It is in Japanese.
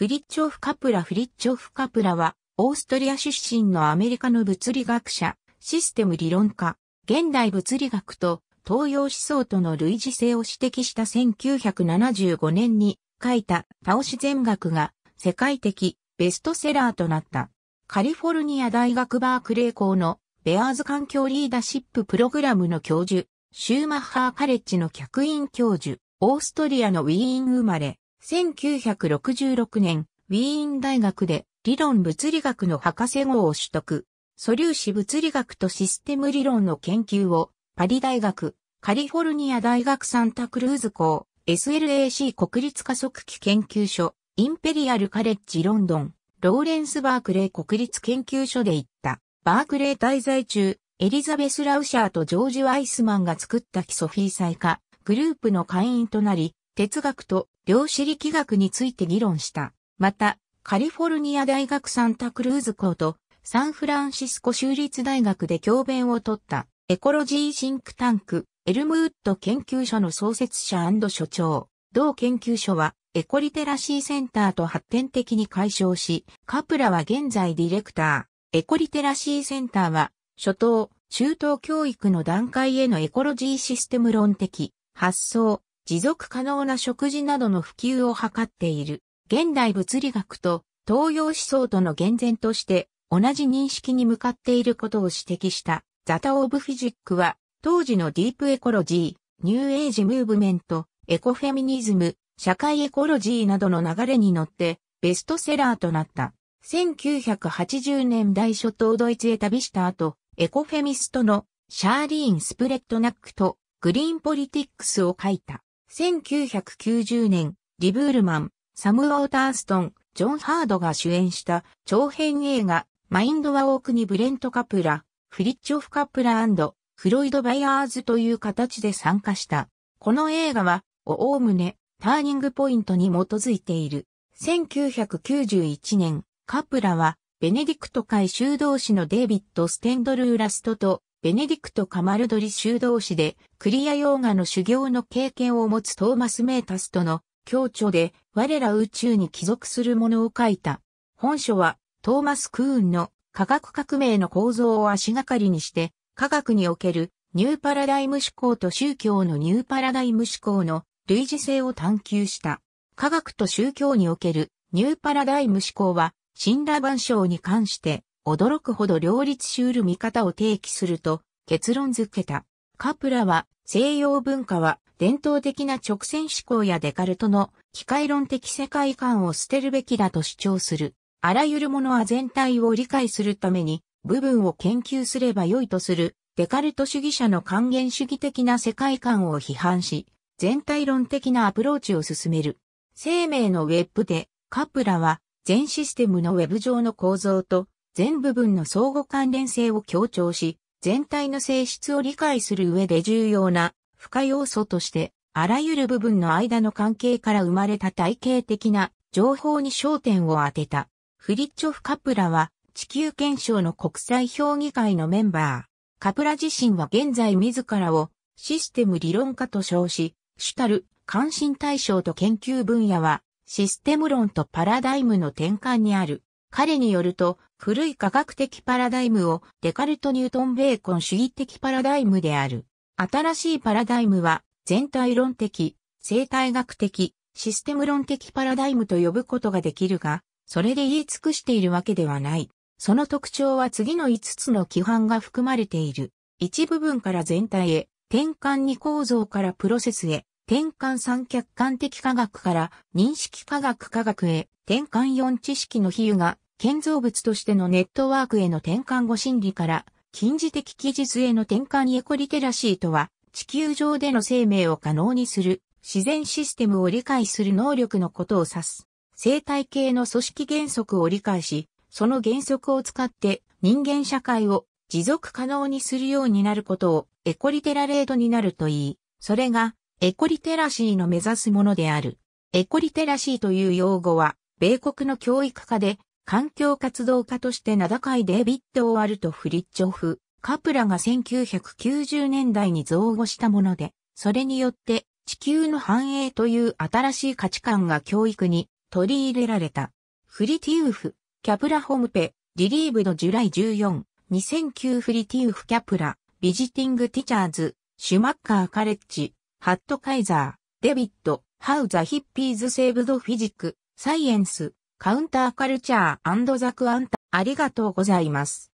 フリッチョフ・カプラフリッチョフ・カプラは、オーストリア出身のアメリカの物理学者、システム理論家、現代物理学と東洋思想との類似性を指摘した1975年に書いた倒し全学が世界的ベストセラーとなった。カリフォルニア大学バークレー校のベアーズ環境リーダーシッププログラムの教授、シューマッハーカレッジの客員教授、オーストリアのウィーン生まれ、1966年、ウィーン大学で理論物理学の博士号を取得。素粒子物理学とシステム理論の研究をパリ大学、カリフォルニア大学サンタクルーズ校、SLAC 国立加速器研究所、インペリアルカレッジロンドン、ローレンス・バークレー国立研究所で行った。バークレー滞在中、エリザベス・ラウシャーとジョージ・ワイスマンが作った基礎フィー細化、グループの会員となり、哲学と量子力学について議論した。また、カリフォルニア大学サンタクルーズ校とサンフランシスコ州立大学で教鞭を取ったエコロジーシンクタンクエルムウッド研究所の創設者所長。同研究所はエコリテラシーセンターと発展的に解消し、カプラは現在ディレクター。エコリテラシーセンターは、初等、中等教育の段階へのエコロジーシステム論的、発想、持続可能な食事などの普及を図っている、現代物理学と東洋思想との厳然として同じ認識に向かっていることを指摘したザタ・オブ・フィジックは当時のディープエコロジー、ニューエイジ・ムーブメント、エコフェミニズム、社会エコロジーなどの流れに乗ってベストセラーとなった。1980年代初頭ドイツへ旅した後、エコフェミストのシャーリーン・スプレットナックとグリーンポリティックスを書いた。1990年、リブールマン、サム・ウォーターストン、ジョン・ハードが主演した長編映画、マインドはークにブレント・カプラ、フリッチョフ・カプラフロイド・バイアーズという形で参加した。この映画は、おおむね、ターニングポイントに基づいている。1991年、カプラは、ベネディクト会修道士のデイビッド・ステンドルーラストとベネディクト・カマルドリ修道士で、クリアヨーガの修行の経験を持つトーマス・メータスとの共著で、我ら宇宙に帰属するものを書いた。本書は、トーマス・クーンの科学革命の構造を足がかりにして、科学におけるニューパラダイム思考と宗教のニューパラダイム思考の類似性を探求した。科学と宗教におけるニューパラダイム思考は、神羅万象に関して驚くほど両立しうる見方を提起すると結論づけた。カプラは西洋文化は伝統的な直線思考やデカルトの機械論的世界観を捨てるべきだと主張する。あらゆるものは全体を理解するために部分を研究すれば良いとするデカルト主義者の還元主義的な世界観を批判し、全体論的なアプローチを進める。生命のウェブでカプラは全システムのウェブ上の構造と全部分の相互関連性を強調し、全体の性質を理解する上で重要な不可要素として、あらゆる部分の間の関係から生まれた体系的な情報に焦点を当てた。フリッチョフ・カプラは地球検証の国際評議会のメンバー。カプラ自身は現在自らをシステム理論家と称し、主たる関心対象と研究分野はシステム論とパラダイムの転換にある。彼によると、古い科学的パラダイムをデカルト・ニュートン・ベーコン主義的パラダイムである。新しいパラダイムは全体論的、生態学的、システム論的パラダイムと呼ぶことができるが、それで言い尽くしているわけではない。その特徴は次の5つの規範が含まれている。一部分から全体へ、転換に構造からプロセスへ、転換三客観的科学から認識科学科学へ、転換四知識の比喩が建造物としてのネットワークへの転換後心理から、近似的技術への転換エコリテラシーとは、地球上での生命を可能にする、自然システムを理解する能力のことを指す。生態系の組織原則を理解し、その原則を使って人間社会を持続可能にするようになることをエコリテラレードになるといい、それがエコリテラシーの目指すものである。エコリテラシーという用語は、米国の教育家で環境活動家として名高いデイビッド・オワアルト・フリッチョフ、カプラが1990年代に造語したもので、それによって地球の繁栄という新しい価値観が教育に取り入れられた。フリティウフ、キャプラホムペ、リリーブのジュライ14、2009フリティウフキャプラ、ビジティングティチャーズ、シュマッカーカレッジ、ハットカイザー、デビット、ハウザヒッピーズセーブドフィジック、サイエンス、カウンターカルチャーザクアンタ、ありがとうございます。